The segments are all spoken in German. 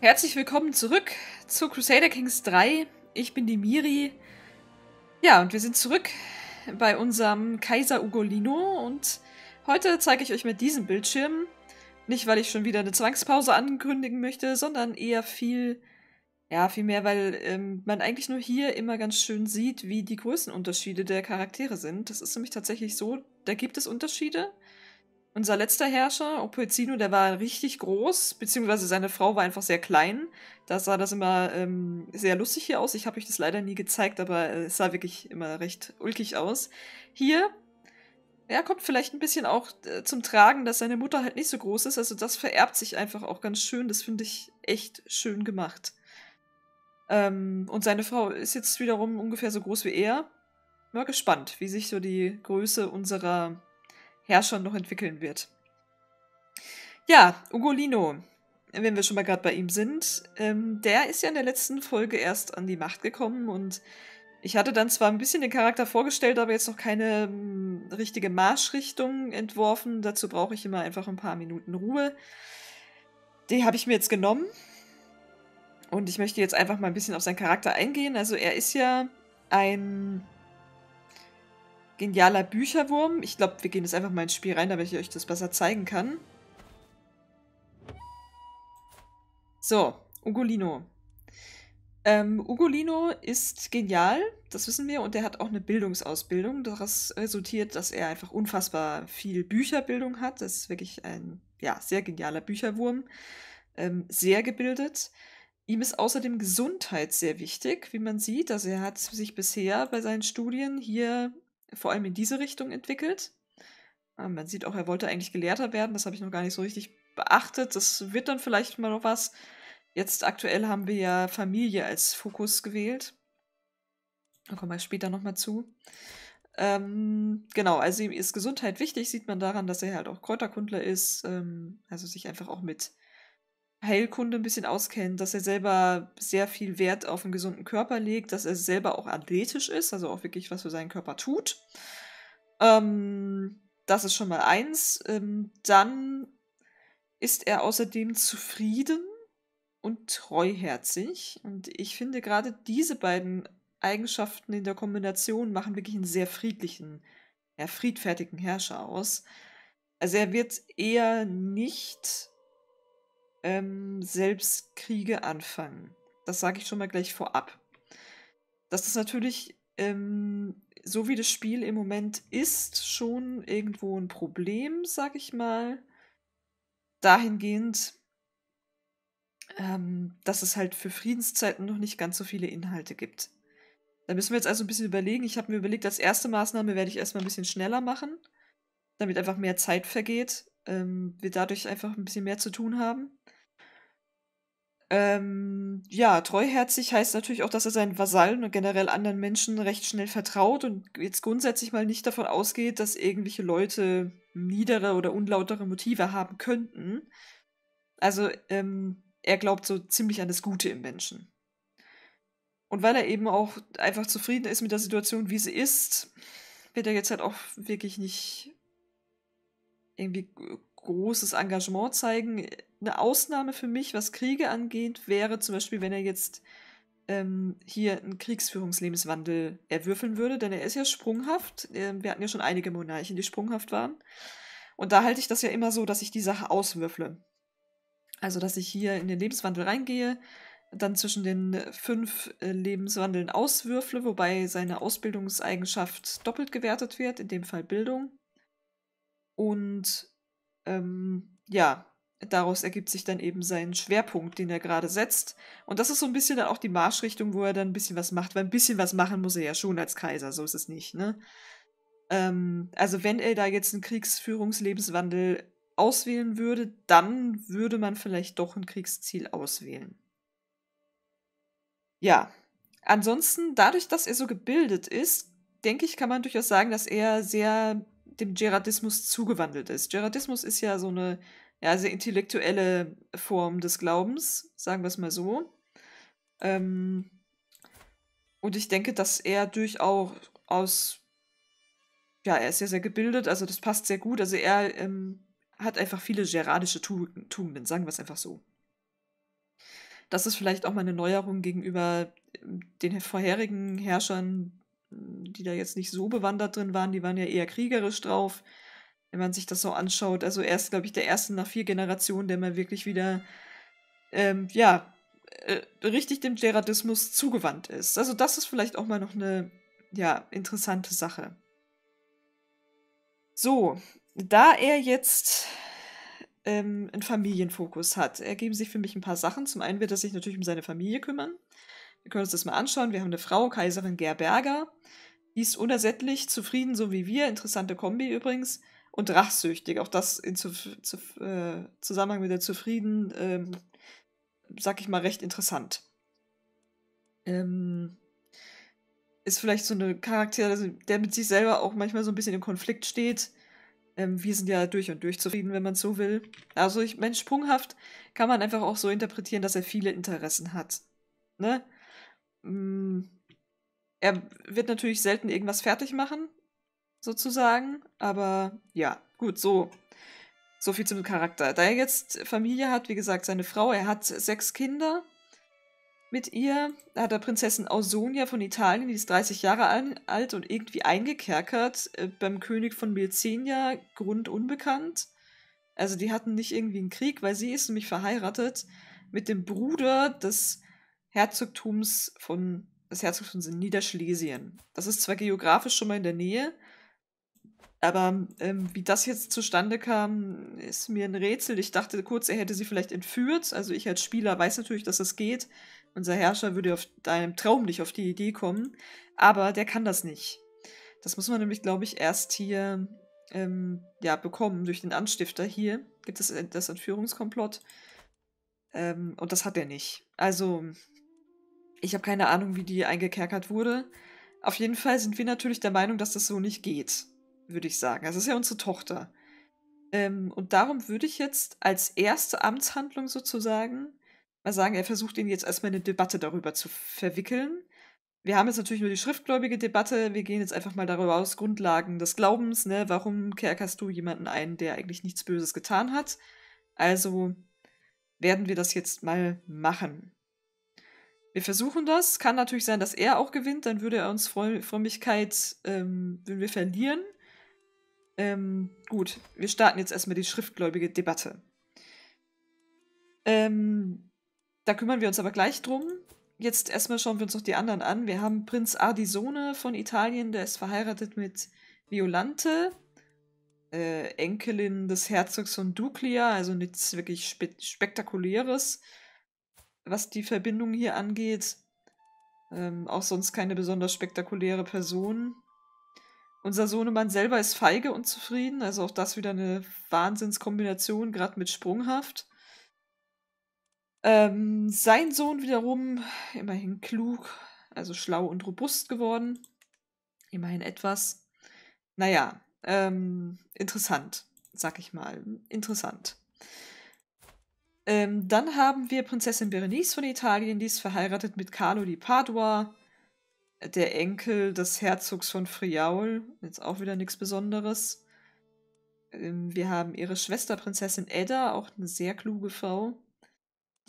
Herzlich willkommen zurück zu Crusader Kings 3. Ich bin die Miri. Ja, und wir sind zurück bei unserem Kaiser Ugolino und heute zeige ich euch mit diesem Bildschirm, nicht weil ich schon wieder eine Zwangspause ankündigen möchte, sondern eher viel, ja, viel mehr, weil ähm, man eigentlich nur hier immer ganz schön sieht, wie die Größenunterschiede der Charaktere sind. Das ist nämlich tatsächlich so, da gibt es Unterschiede, unser letzter Herrscher, Opelzino, der war richtig groß, beziehungsweise seine Frau war einfach sehr klein. Da sah das immer ähm, sehr lustig hier aus. Ich habe euch das leider nie gezeigt, aber äh, es sah wirklich immer recht ulkig aus. Hier, ja, kommt vielleicht ein bisschen auch äh, zum Tragen, dass seine Mutter halt nicht so groß ist. Also das vererbt sich einfach auch ganz schön. Das finde ich echt schön gemacht. Ähm, und seine Frau ist jetzt wiederum ungefähr so groß wie er. Mal gespannt, wie sich so die Größe unserer Herrscher noch entwickeln wird. Ja, Ugolino, wenn wir schon mal gerade bei ihm sind, ähm, der ist ja in der letzten Folge erst an die Macht gekommen und ich hatte dann zwar ein bisschen den Charakter vorgestellt, aber jetzt noch keine m, mm, richtige Marschrichtung entworfen. Dazu brauche ich immer einfach ein paar Minuten Ruhe. Die habe ich mir jetzt genommen. Und ich möchte jetzt einfach mal ein bisschen auf seinen Charakter eingehen. Also er ist ja ein Genialer Bücherwurm. Ich glaube, wir gehen jetzt einfach mal ins Spiel rein, damit ich euch das besser zeigen kann. So, Ugolino. Ähm, Ugolino ist genial, das wissen wir, und er hat auch eine Bildungsausbildung. Daraus resultiert, dass er einfach unfassbar viel Bücherbildung hat. Das ist wirklich ein ja, sehr genialer Bücherwurm, ähm, sehr gebildet. Ihm ist außerdem Gesundheit sehr wichtig, wie man sieht. Also er hat sich bisher bei seinen Studien hier vor allem in diese Richtung entwickelt. Ähm, man sieht auch, er wollte eigentlich Gelehrter werden, das habe ich noch gar nicht so richtig beachtet. Das wird dann vielleicht mal noch was. Jetzt aktuell haben wir ja Familie als Fokus gewählt. Da kommen wir später nochmal zu. Ähm, genau, also ihm ist Gesundheit wichtig, sieht man daran, dass er halt auch Kräuterkundler ist, ähm, also sich einfach auch mit Heilkunde ein bisschen auskennt, dass er selber sehr viel Wert auf einen gesunden Körper legt, dass er selber auch athletisch ist, also auch wirklich was für seinen Körper tut. Ähm, das ist schon mal eins. Ähm, dann ist er außerdem zufrieden und treuherzig. Und ich finde gerade diese beiden Eigenschaften in der Kombination machen wirklich einen sehr friedlichen, ja, friedfertigen Herrscher aus. Also er wird eher nicht ähm, selbst Kriege anfangen. Das sage ich schon mal gleich vorab. Das ist natürlich, ähm, so wie das Spiel im Moment ist, schon irgendwo ein Problem, sage ich mal. Dahingehend, ähm, dass es halt für Friedenszeiten noch nicht ganz so viele Inhalte gibt. Da müssen wir jetzt also ein bisschen überlegen. Ich habe mir überlegt, als erste Maßnahme werde ich erstmal ein bisschen schneller machen, damit einfach mehr Zeit vergeht. Ähm, wir dadurch einfach ein bisschen mehr zu tun haben. Ähm, ja, treuherzig heißt natürlich auch, dass er seinen Vasallen und generell anderen Menschen recht schnell vertraut und jetzt grundsätzlich mal nicht davon ausgeht, dass irgendwelche Leute niedere oder unlautere Motive haben könnten. Also ähm, er glaubt so ziemlich an das Gute im Menschen. Und weil er eben auch einfach zufrieden ist mit der Situation, wie sie ist, wird er jetzt halt auch wirklich nicht irgendwie großes Engagement zeigen eine Ausnahme für mich, was Kriege angeht, wäre zum Beispiel, wenn er jetzt ähm, hier einen Kriegsführungslebenswandel erwürfeln würde, denn er ist ja sprunghaft. Ähm, wir hatten ja schon einige Monarchen, die sprunghaft waren. Und da halte ich das ja immer so, dass ich die Sache auswürfle. Also, dass ich hier in den Lebenswandel reingehe, dann zwischen den fünf äh, Lebenswandeln auswürfle, wobei seine Ausbildungseigenschaft doppelt gewertet wird, in dem Fall Bildung. Und ähm, ja, daraus ergibt sich dann eben sein Schwerpunkt, den er gerade setzt. Und das ist so ein bisschen dann auch die Marschrichtung, wo er dann ein bisschen was macht, weil ein bisschen was machen muss er ja schon als Kaiser, so ist es nicht, ne? Ähm, also wenn er da jetzt einen Kriegsführungslebenswandel auswählen würde, dann würde man vielleicht doch ein Kriegsziel auswählen. Ja, ansonsten, dadurch, dass er so gebildet ist, denke ich, kann man durchaus sagen, dass er sehr dem Gerardismus zugewandelt ist. Gerardismus ist ja so eine ja, also intellektuelle Form des Glaubens, sagen wir es mal so. Ähm, und ich denke, dass er durchaus, aus, ja, er ist ja sehr gebildet, also das passt sehr gut. Also er ähm, hat einfach viele geradische Tugenden, sagen wir es einfach so. Das ist vielleicht auch mal eine Neuerung gegenüber ähm, den vorherigen Herrschern, die da jetzt nicht so bewandert drin waren, die waren ja eher kriegerisch drauf wenn man sich das so anschaut. Also er ist, glaube ich, der erste nach vier Generationen, der mal wirklich wieder, ähm, ja, äh, richtig dem Gerardismus zugewandt ist. Also das ist vielleicht auch mal noch eine, ja, interessante Sache. So, da er jetzt ähm, einen Familienfokus hat, ergeben sich für mich ein paar Sachen. Zum einen wird er sich natürlich um seine Familie kümmern. Wir können uns das mal anschauen. Wir haben eine Frau, Kaiserin Gerberger. Die ist unersättlich, zufrieden, so wie wir. Interessante Kombi übrigens und rachsüchtig. Auch das in zu, zu, äh, Zusammenhang mit der Zufrieden, ähm, sag ich mal, recht interessant. Ähm, ist vielleicht so ein Charakter, also der mit sich selber auch manchmal so ein bisschen im Konflikt steht. Ähm, wir sind ja durch und durch zufrieden, wenn man es so will. Also ich meine, sprunghaft kann man einfach auch so interpretieren, dass er viele Interessen hat. Ne? Mm. er wird natürlich selten irgendwas fertig machen, sozusagen. Aber ja, gut, so. So viel zum Charakter. Da er jetzt Familie hat, wie gesagt, seine Frau, er hat sechs Kinder mit ihr. Da hat er Prinzessin Ausonia von Italien, die ist 30 Jahre alt und irgendwie eingekerkert äh, beim König von Milzenia, Grund unbekannt. Also die hatten nicht irgendwie einen Krieg, weil sie ist nämlich verheiratet mit dem Bruder des Herzogtums von, des Herzogtums in Niederschlesien. Das ist zwar geografisch schon mal in der Nähe, aber ähm, wie das jetzt zustande kam, ist mir ein Rätsel. Ich dachte kurz, er hätte sie vielleicht entführt. Also ich als Spieler weiß natürlich, dass das geht. Unser Herrscher würde auf deinem Traum nicht auf die Idee kommen. Aber der kann das nicht. Das muss man nämlich, glaube ich, erst hier ähm, ja, bekommen durch den Anstifter hier. Gibt es äh, das Entführungskomplott? Ähm, und das hat er nicht. Also, ich habe keine Ahnung, wie die eingekerkert wurde. Auf jeden Fall sind wir natürlich der Meinung, dass das so nicht geht würde ich sagen. Also es ist ja unsere Tochter. Ähm, und darum würde ich jetzt als erste Amtshandlung sozusagen mal sagen, er versucht ihn jetzt erstmal eine Debatte darüber zu verwickeln. Wir haben jetzt natürlich nur die schriftgläubige Debatte. Wir gehen jetzt einfach mal darüber aus, Grundlagen des Glaubens. Ne? Warum kerkerst du jemanden ein, der eigentlich nichts Böses getan hat? Also werden wir das jetzt mal machen. Wir versuchen das. Kann natürlich sein, dass er auch gewinnt. Dann würde er uns Frömmigkeit, ähm, würden wir verlieren. Ähm, gut, wir starten jetzt erstmal die schriftgläubige Debatte. Ähm, da kümmern wir uns aber gleich drum. Jetzt erstmal schauen wir uns noch die anderen an. Wir haben Prinz Adisone von Italien, der ist verheiratet mit Violante, äh, Enkelin des Herzogs von Duclia, also nichts wirklich spe Spektakuläres, was die Verbindung hier angeht. Ähm, auch sonst keine besonders spektakuläre Person. Unser Sohnemann selber ist feige und zufrieden, also auch das wieder eine Wahnsinnskombination, gerade mit sprunghaft. Ähm, sein Sohn wiederum, immerhin klug, also schlau und robust geworden. Immerhin etwas. Naja, ähm, interessant, sag ich mal. Interessant. Ähm, dann haben wir Prinzessin Berenice von Italien, die ist verheiratet mit Carlo di Padua der Enkel des Herzogs von Friaul, jetzt auch wieder nichts Besonderes. Ähm, wir haben ihre Schwester Prinzessin Edda, auch eine sehr kluge Frau.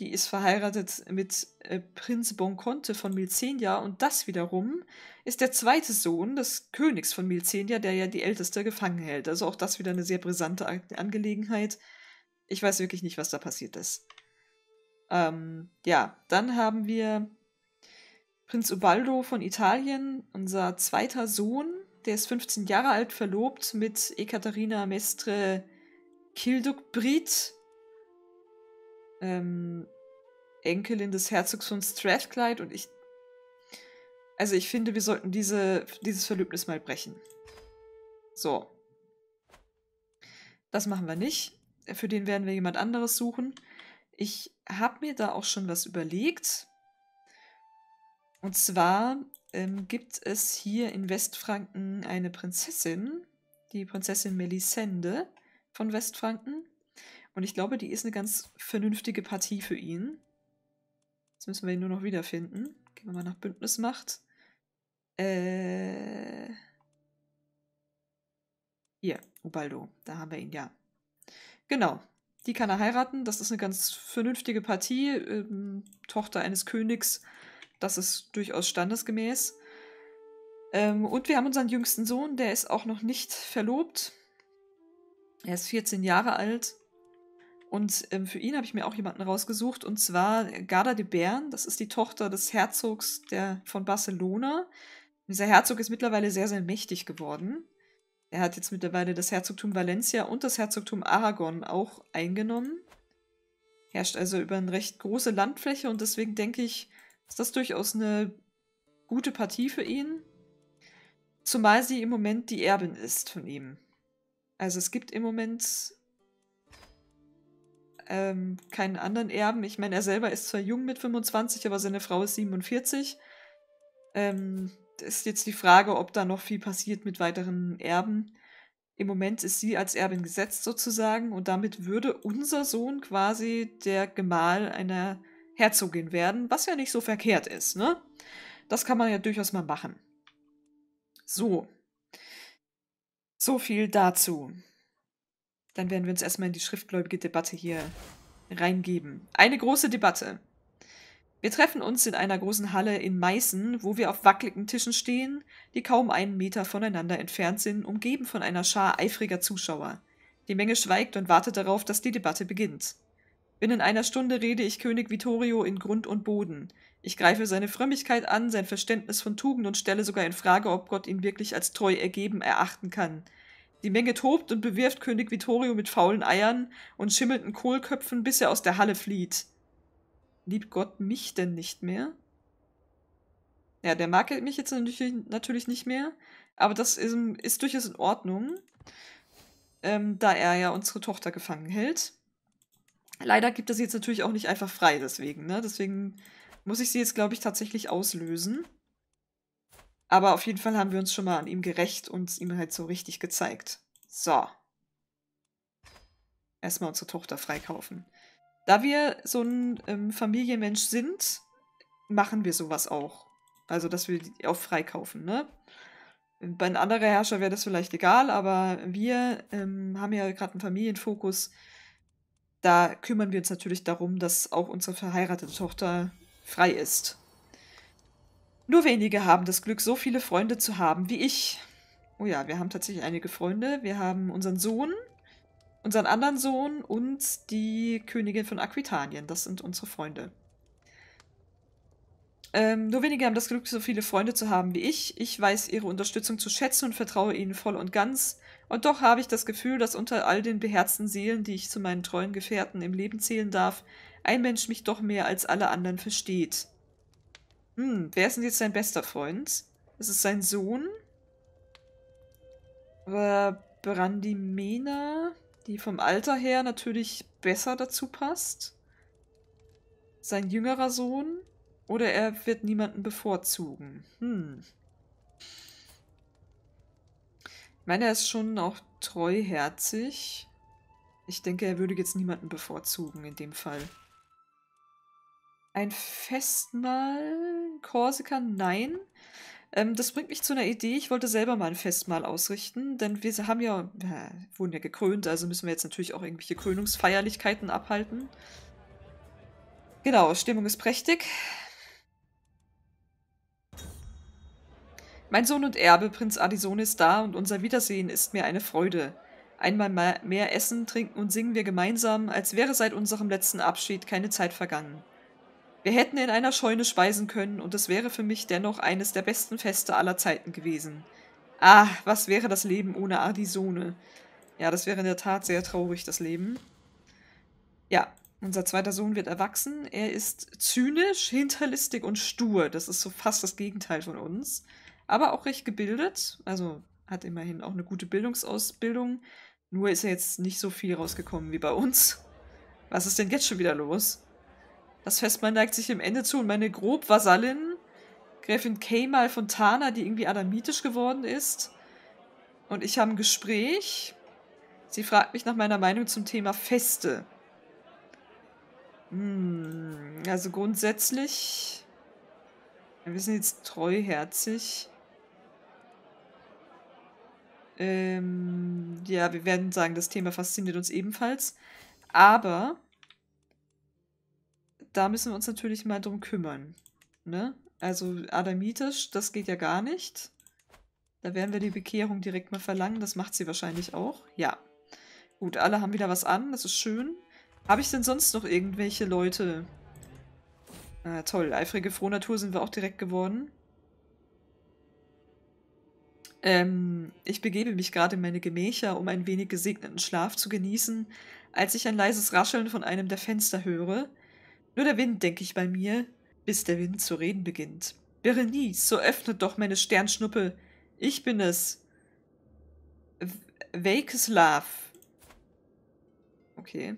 Die ist verheiratet mit äh, Prinz Bonconte von Milzenia und das wiederum ist der zweite Sohn des Königs von Milzenia, der ja die Älteste gefangen hält. Also auch das wieder eine sehr brisante Angelegenheit. Ich weiß wirklich nicht, was da passiert ist. Ähm, ja, dann haben wir Prinz Ubaldo von Italien, unser zweiter Sohn, der ist 15 Jahre alt, verlobt mit Ekaterina Mestre Kildugbrit, ähm, Enkelin des Herzogs von Strathclyde und ich. Also ich finde, wir sollten diese, dieses Verlöbnis mal brechen. So. Das machen wir nicht. Für den werden wir jemand anderes suchen. Ich habe mir da auch schon was überlegt. Und zwar ähm, gibt es hier in Westfranken eine Prinzessin, die Prinzessin Melisende von Westfranken. Und ich glaube, die ist eine ganz vernünftige Partie für ihn. Jetzt müssen wir ihn nur noch wiederfinden. Gehen wir mal nach Bündnismacht. Äh. Hier, Ubaldo. Da haben wir ihn, ja. Genau. Die kann er heiraten. Das ist eine ganz vernünftige Partie. Ähm, Tochter eines Königs das ist durchaus standesgemäß. Ähm, und wir haben unseren jüngsten Sohn, der ist auch noch nicht verlobt. Er ist 14 Jahre alt. Und ähm, für ihn habe ich mir auch jemanden rausgesucht, und zwar Garda de Bern. Das ist die Tochter des Herzogs der, von Barcelona. Dieser Herzog ist mittlerweile sehr, sehr mächtig geworden. Er hat jetzt mittlerweile das Herzogtum Valencia und das Herzogtum Aragon auch eingenommen. Herrscht also über eine recht große Landfläche und deswegen denke ich, ist das durchaus eine gute Partie für ihn. Zumal sie im Moment die Erbin ist von ihm. Also es gibt im Moment ähm, keinen anderen Erben. Ich meine, er selber ist zwar jung mit 25, aber seine Frau ist 47. Ähm, ist jetzt die Frage, ob da noch viel passiert mit weiteren Erben. Im Moment ist sie als Erbin gesetzt sozusagen und damit würde unser Sohn quasi der Gemahl einer Herzogin werden, was ja nicht so verkehrt ist, ne? Das kann man ja durchaus mal machen. So. So viel dazu. Dann werden wir uns erstmal in die schriftgläubige Debatte hier reingeben. Eine große Debatte. Wir treffen uns in einer großen Halle in Meißen, wo wir auf wackeligen Tischen stehen, die kaum einen Meter voneinander entfernt sind, umgeben von einer Schar eifriger Zuschauer. Die Menge schweigt und wartet darauf, dass die Debatte beginnt. Binnen einer Stunde rede ich König Vittorio in Grund und Boden. Ich greife seine Frömmigkeit an, sein Verständnis von Tugend und stelle sogar in Frage, ob Gott ihn wirklich als treu ergeben erachten kann. Die Menge tobt und bewirft König Vittorio mit faulen Eiern und schimmelnden Kohlköpfen, bis er aus der Halle flieht. Liebt Gott mich denn nicht mehr? Ja, der mag mich jetzt natürlich nicht mehr, aber das ist, ist durchaus in Ordnung, ähm, da er ja unsere Tochter gefangen hält. Leider gibt es jetzt natürlich auch nicht einfach frei, deswegen, ne? Deswegen muss ich sie jetzt, glaube ich, tatsächlich auslösen. Aber auf jeden Fall haben wir uns schon mal an ihm gerecht und ihm halt so richtig gezeigt. So. Erstmal unsere Tochter freikaufen. Da wir so ein ähm, Familienmensch sind, machen wir sowas auch. Also, dass wir die auch freikaufen, ne? Bei einem anderen Herrscher wäre das vielleicht egal, aber wir ähm, haben ja gerade einen Familienfokus da kümmern wir uns natürlich darum, dass auch unsere verheiratete Tochter frei ist. Nur wenige haben das Glück, so viele Freunde zu haben wie ich. Oh ja, wir haben tatsächlich einige Freunde. Wir haben unseren Sohn, unseren anderen Sohn und die Königin von Aquitanien. Das sind unsere Freunde. Ähm, nur wenige haben das Glück, so viele Freunde zu haben wie ich. Ich weiß ihre Unterstützung zu schätzen und vertraue ihnen voll und ganz. Und doch habe ich das Gefühl, dass unter all den beherzten Seelen, die ich zu meinen treuen Gefährten im Leben zählen darf, ein Mensch mich doch mehr als alle anderen versteht. Hm, wer ist denn jetzt sein bester Freund? Ist es sein Sohn? War Brandimena, die vom Alter her natürlich besser dazu passt? Sein jüngerer Sohn? Oder er wird niemanden bevorzugen? Hm. Ich meine, er ist schon auch treuherzig. Ich denke, er würde jetzt niemanden bevorzugen in dem Fall. Ein Festmahl? Korsika? Nein. Ähm, das bringt mich zu einer Idee. Ich wollte selber mal ein Festmahl ausrichten, denn wir haben ja, äh, wurden ja gekrönt, also müssen wir jetzt natürlich auch irgendwelche Krönungsfeierlichkeiten abhalten. Genau, Stimmung ist prächtig. Mein Sohn und Erbe, Prinz Adison ist da und unser Wiedersehen ist mir eine Freude. Einmal mehr essen, trinken und singen wir gemeinsam, als wäre seit unserem letzten Abschied keine Zeit vergangen. Wir hätten in einer Scheune speisen können, und es wäre für mich dennoch eines der besten Feste aller Zeiten gewesen. Ah, was wäre das Leben ohne Adisone? Ja, das wäre in der Tat sehr traurig, das Leben. Ja, unser zweiter Sohn wird erwachsen. Er ist zynisch, hinterlistig und stur. Das ist so fast das Gegenteil von uns aber auch recht gebildet. Also hat immerhin auch eine gute Bildungsausbildung. Nur ist ja jetzt nicht so viel rausgekommen wie bei uns. Was ist denn jetzt schon wieder los? Das Festmann neigt sich dem Ende zu und meine Grobvasallin, Gräfin Kemal von Tana, die irgendwie adamitisch geworden ist, und ich haben ein Gespräch. Sie fragt mich nach meiner Meinung zum Thema Feste. Hm, also grundsätzlich, wir sind jetzt treuherzig. Ähm, ja, wir werden sagen, das Thema fasziniert uns ebenfalls. Aber da müssen wir uns natürlich mal drum kümmern. Ne? Also Adamitisch, das geht ja gar nicht. Da werden wir die Bekehrung direkt mal verlangen. Das macht sie wahrscheinlich auch. Ja. Gut, alle haben wieder was an. Das ist schön. Habe ich denn sonst noch irgendwelche Leute? Ah, toll. Eifrige Frohnatur sind wir auch direkt geworden. Ähm, ich begebe mich gerade in meine Gemächer, um ein wenig gesegneten Schlaf zu genießen, als ich ein leises Rascheln von einem der Fenster höre. Nur der Wind, denke ich bei mir, bis der Wind zu reden beginnt. Berenice, so öffnet doch meine Sternschnuppe. Ich bin es. Wakes Love. Okay.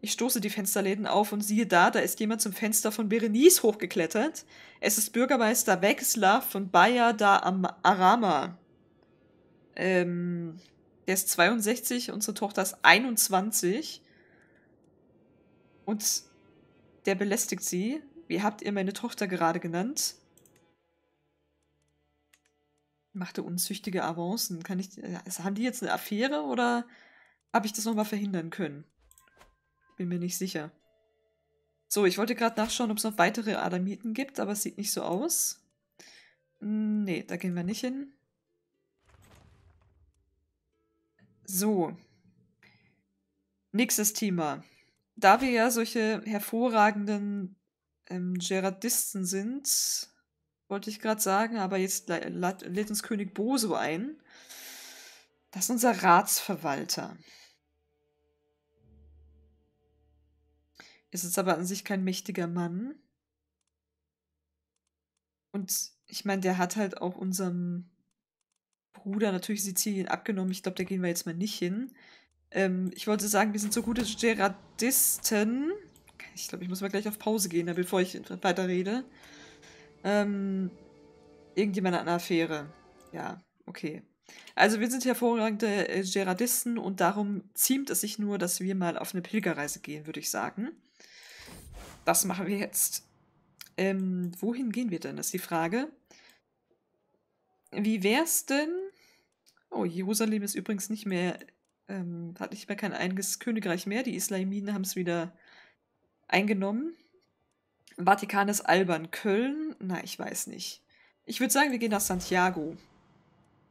Ich stoße die Fensterläden auf und siehe da, da ist jemand zum Fenster von Berenice hochgeklettert. Es ist Bürgermeister Vekislav von Baya da Arama. Ähm, der ist 62, unsere Tochter ist 21. Und der belästigt sie. Wie habt ihr meine Tochter gerade genannt? Machte unzüchtige Avancen. Kann ich. Also haben die jetzt eine Affäre oder habe ich das nochmal verhindern können? Bin mir nicht sicher. So, ich wollte gerade nachschauen, ob es noch weitere Adamiten gibt, aber es sieht nicht so aus. Hm, nee, da gehen wir nicht hin. So. Nächstes Thema. Da wir ja solche hervorragenden ähm, Gerardisten sind, wollte ich gerade sagen, aber jetzt lädt uns König Boso ein. Das ist unser Ratsverwalter. Ist jetzt aber an sich kein mächtiger Mann. Und ich meine, der hat halt auch unserem Bruder natürlich Sizilien abgenommen. Ich glaube, da gehen wir jetzt mal nicht hin. Ähm, ich wollte sagen, wir sind so gute Gerardisten. Ich glaube, ich muss mal gleich auf Pause gehen, ne, bevor ich weiter rede. Ähm, irgendjemand hat eine Affäre. Ja, okay. Also wir sind hervorragende äh, Gerardisten und darum ziemt es sich nur, dass wir mal auf eine Pilgerreise gehen, würde ich sagen. Das machen wir jetzt. Ähm, wohin gehen wir denn, ist die Frage. Wie wär's denn? Oh, Jerusalem ist übrigens nicht mehr, ähm, hat nicht mehr kein eigenes Königreich mehr. Die Islamiden haben es wieder eingenommen. Vatikan ist albern. Köln? Na, ich weiß nicht. Ich würde sagen, wir gehen nach Santiago.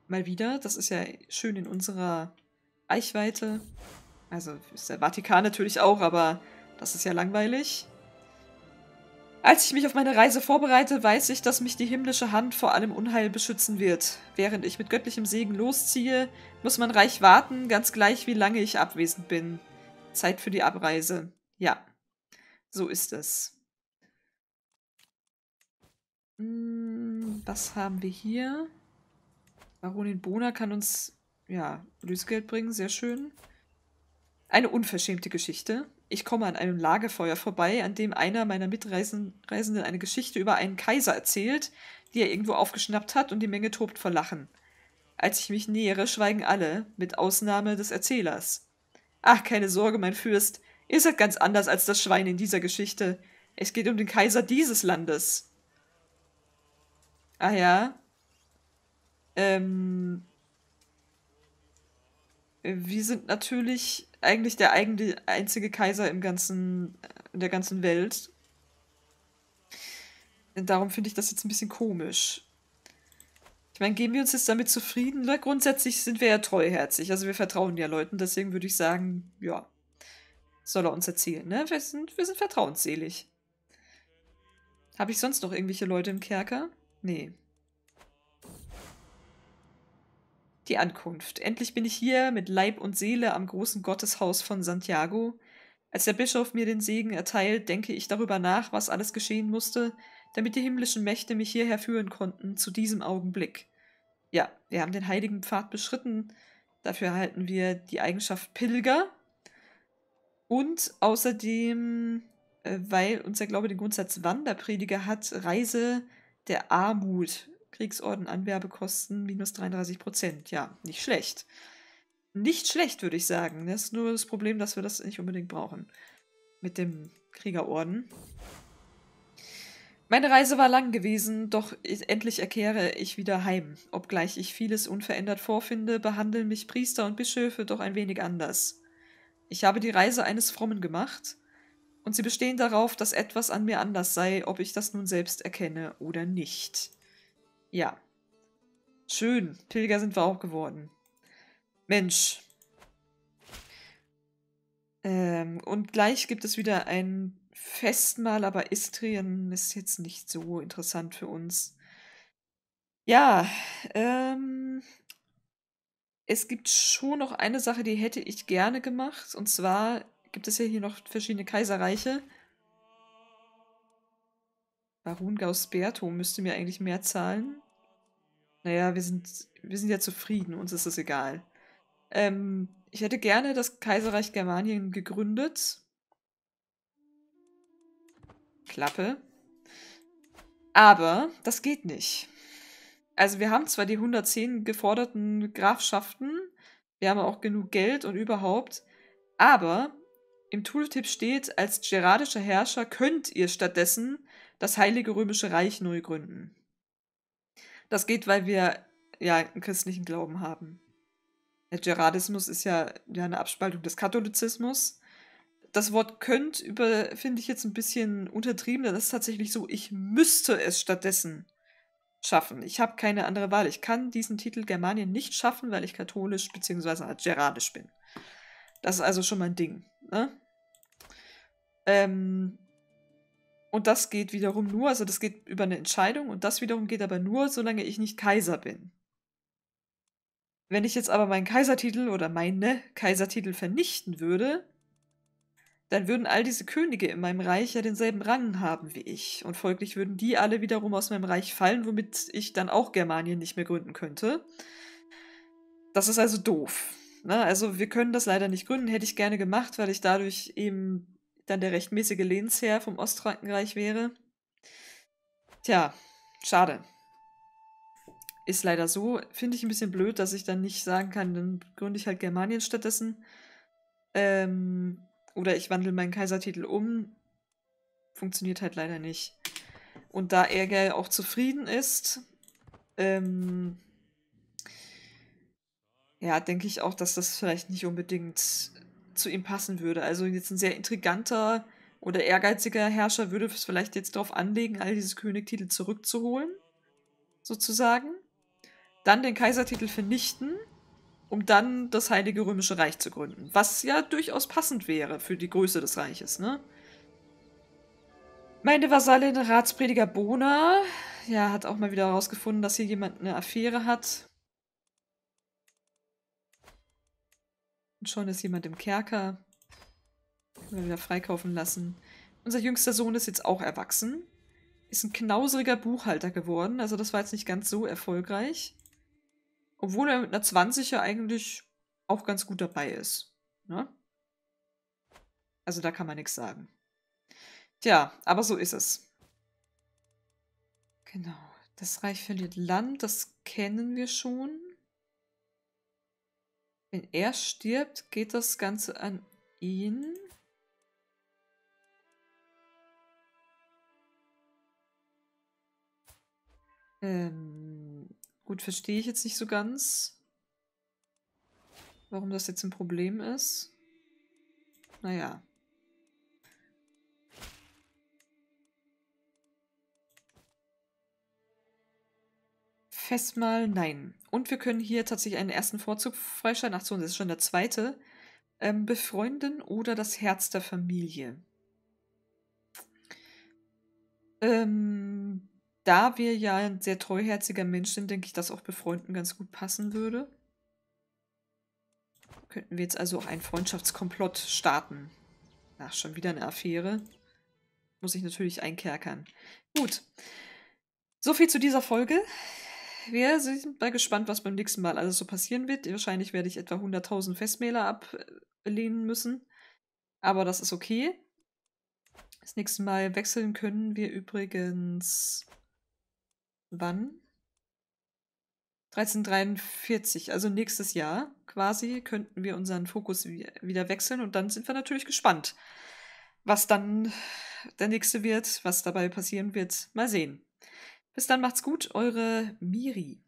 Mal wieder. Das ist ja schön in unserer Eichweite. Also ist der Vatikan natürlich auch, aber das ist ja langweilig. Als ich mich auf meine Reise vorbereite, weiß ich, dass mich die himmlische Hand vor allem Unheil beschützen wird. Während ich mit göttlichem Segen losziehe, muss man reich warten, ganz gleich wie lange ich abwesend bin. Zeit für die Abreise. Ja, so ist es. Hm, was haben wir hier? Baronin Bona kann uns, ja, Lösegeld bringen, sehr schön. Eine unverschämte Geschichte. Ich komme an einem Lagerfeuer vorbei, an dem einer meiner Mitreisenden eine Geschichte über einen Kaiser erzählt, die er irgendwo aufgeschnappt hat und die Menge tobt vor Lachen. Als ich mich nähere, schweigen alle, mit Ausnahme des Erzählers. Ach, keine Sorge, mein Fürst, ihr seid ganz anders als das Schwein in dieser Geschichte. Es geht um den Kaiser dieses Landes. Ah ja. Ähm, wir sind natürlich eigentlich der einzige Kaiser im ganzen, in der ganzen Welt. darum finde ich das jetzt ein bisschen komisch. Ich meine, geben wir uns jetzt damit zufrieden? Grundsätzlich sind wir ja treuherzig. Also wir vertrauen ja Leuten. Deswegen würde ich sagen, ja, soll er uns erzählen. Ne? Wir, sind, wir sind vertrauensselig. Habe ich sonst noch irgendwelche Leute im Kerker? Nee. Die Ankunft. Endlich bin ich hier mit Leib und Seele am großen Gotteshaus von Santiago. Als der Bischof mir den Segen erteilt, denke ich darüber nach, was alles geschehen musste, damit die himmlischen Mächte mich hierher führen konnten, zu diesem Augenblick. Ja, wir haben den heiligen Pfad beschritten. Dafür erhalten wir die Eigenschaft Pilger. Und außerdem, äh, weil unser Glaube den Grundsatz Wanderprediger hat, Reise der Armut Kriegsorden Anwerbekosten minus 33 Prozent. Ja, nicht schlecht. Nicht schlecht, würde ich sagen. Das ist nur das Problem, dass wir das nicht unbedingt brauchen. Mit dem Kriegerorden. Meine Reise war lang gewesen, doch endlich erkehre ich wieder heim. Obgleich ich vieles unverändert vorfinde, behandeln mich Priester und Bischöfe doch ein wenig anders. Ich habe die Reise eines Frommen gemacht, und sie bestehen darauf, dass etwas an mir anders sei, ob ich das nun selbst erkenne oder nicht. Ja. Schön. Pilger sind wir auch geworden. Mensch. Ähm, und gleich gibt es wieder ein Festmahl, aber Istrien ist jetzt nicht so interessant für uns. Ja, ähm, es gibt schon noch eine Sache, die hätte ich gerne gemacht. Und zwar gibt es ja hier noch verschiedene Kaiserreiche. Baron Gausberto müsste mir eigentlich mehr zahlen. Naja, wir sind, wir sind ja zufrieden, uns ist das egal. Ähm, ich hätte gerne das Kaiserreich Germanien gegründet. Klappe. Aber das geht nicht. Also wir haben zwar die 110 geforderten Grafschaften, wir haben auch genug Geld und überhaupt, aber im Tooltip steht, als dscheradischer Herrscher könnt ihr stattdessen das Heilige Römische Reich neu gründen. Das geht, weil wir ja einen christlichen Glauben haben. Der Gerardismus ist ja, ja eine Abspaltung des Katholizismus. Das Wort könnt finde ich jetzt ein bisschen untertrieben, denn das ist tatsächlich so, ich müsste es stattdessen schaffen. Ich habe keine andere Wahl. Ich kann diesen Titel Germanien nicht schaffen, weil ich katholisch bzw. geradisch bin. Das ist also schon mein Ding. Ne? Ähm, und das geht wiederum nur, also das geht über eine Entscheidung und das wiederum geht aber nur, solange ich nicht Kaiser bin. Wenn ich jetzt aber meinen Kaisertitel oder meine Kaisertitel vernichten würde, dann würden all diese Könige in meinem Reich ja denselben Rang haben wie ich. Und folglich würden die alle wiederum aus meinem Reich fallen, womit ich dann auch Germanien nicht mehr gründen könnte. Das ist also doof. Ne? Also wir können das leider nicht gründen, hätte ich gerne gemacht, weil ich dadurch eben dann der rechtmäßige Lehnsherr vom Ostfrankenreich wäre. Tja, schade. Ist leider so. Finde ich ein bisschen blöd, dass ich dann nicht sagen kann, dann gründe ich halt Germanien stattdessen. Ähm, oder ich wandle meinen Kaisertitel um. Funktioniert halt leider nicht. Und da er auch zufrieden ist, ähm, ja, denke ich auch, dass das vielleicht nicht unbedingt zu ihm passen würde. Also jetzt ein sehr intriganter oder ehrgeiziger Herrscher würde es vielleicht jetzt darauf anlegen, all diese Königtitel zurückzuholen, sozusagen. Dann den Kaisertitel vernichten, um dann das Heilige Römische Reich zu gründen. Was ja durchaus passend wäre für die Größe des Reiches, ne? Meine Vasallin Ratsprediger Bona, ja, hat auch mal wieder herausgefunden, dass hier jemand eine Affäre hat schon ist jemand im Kerker. Können wir wieder freikaufen lassen. Unser jüngster Sohn ist jetzt auch erwachsen. Ist ein knauseriger Buchhalter geworden. Also das war jetzt nicht ganz so erfolgreich. Obwohl er mit einer 20 er eigentlich auch ganz gut dabei ist. Ne? Also da kann man nichts sagen. Tja, aber so ist es. Genau. Das Reich verliert Land, das kennen wir schon. Wenn er stirbt, geht das Ganze an ihn. Ähm, gut, verstehe ich jetzt nicht so ganz, warum das jetzt ein Problem ist. Naja. fest mal nein. Und wir können hier tatsächlich einen ersten Vorzug freischalten. Ach so, das ist schon der zweite. Ähm, befreunden oder das Herz der Familie. Ähm, da wir ja ein sehr treuherziger Mensch sind, denke ich, dass auch Befreunden ganz gut passen würde. Könnten wir jetzt also auch einen Freundschaftskomplott starten. Ach, schon wieder eine Affäre. Muss ich natürlich einkerkern. Gut. So viel zu dieser Folge wir also sind mal gespannt, was beim nächsten Mal alles so passieren wird. Wahrscheinlich werde ich etwa 100.000 Festmäler ablehnen müssen. Aber das ist okay. Das nächste Mal wechseln können wir übrigens. Wann? 1343, also nächstes Jahr quasi, könnten wir unseren Fokus wieder wechseln und dann sind wir natürlich gespannt, was dann der nächste wird, was dabei passieren wird. Mal sehen. Bis dann, macht's gut, eure Miri.